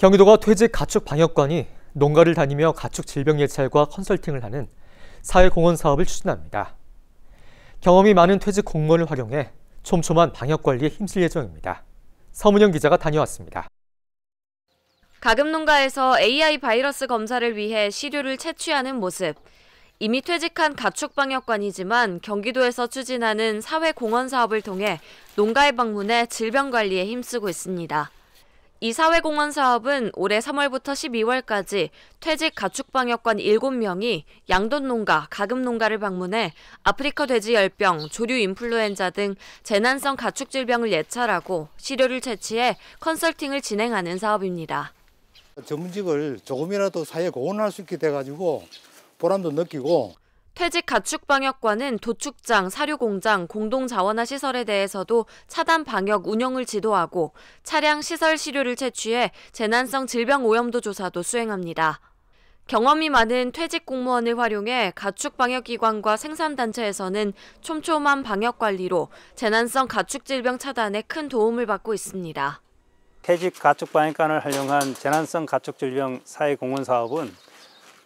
경기도가 퇴직 가축 방역관이 농가를 다니며 가축 질병 예찰과 컨설팅을 하는 사회공헌 사업을 추진합니다. 경험이 많은 퇴직 공무원을 활용해 촘촘한 방역 관리에 힘쓸 예정입니다. 서문영 기자가 다녀왔습니다. 가금 농가에서 AI 바이러스 검사를 위해 시료를 채취하는 모습. 이미 퇴직한 가축 방역관이지만 경기도에서 추진하는 사회 공헌 사업을 통해 농가에 방문해 질병 관리에 힘쓰고 있습니다. 이 사회공헌 사업은 올해 3월부터 12월까지 퇴직 가축방역관 7명이 양돈농가, 가금농가를 방문해 아프리카 돼지 열병, 조류 인플루엔자 등 재난성 가축 질병을 예찰하고 시료를 채취해 컨설팅을 진행하는 사업입니다. 전문직을 조금이라도 사회공헌할 수 있게 돼가지고 보람도 느끼고 퇴직 가축 방역관은 도축장, 사료공장, 공동자원화 시설에 대해서도 차단 방역 운영을 지도하고 차량 시설 시료를 채취해 재난성 질병 오염도 조사도 수행합니다. 경험이 많은 퇴직 공무원을 활용해 가축 방역기관과 생산단체에서는 촘촘한 방역관리로 재난성 가축 질병 차단에 큰 도움을 받고 있습니다. 퇴직 가축 방역관을 활용한 재난성 가축 질병 사회 공헌 사업은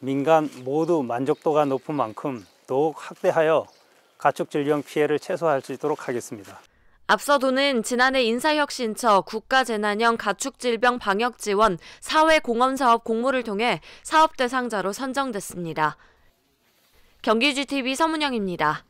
민간 모두 만족도가 높은 만큼 더욱 확대하여 가축 질병 피해를 최소화할 수 있도록 하겠습니다. 앞서도는 지난해 인사혁신처 국가재난형 가축질병 방역지원 사회공헌사업 공모를 통해 사업 대상자로 선정됐습니다. 경기GTV 서문영입니다.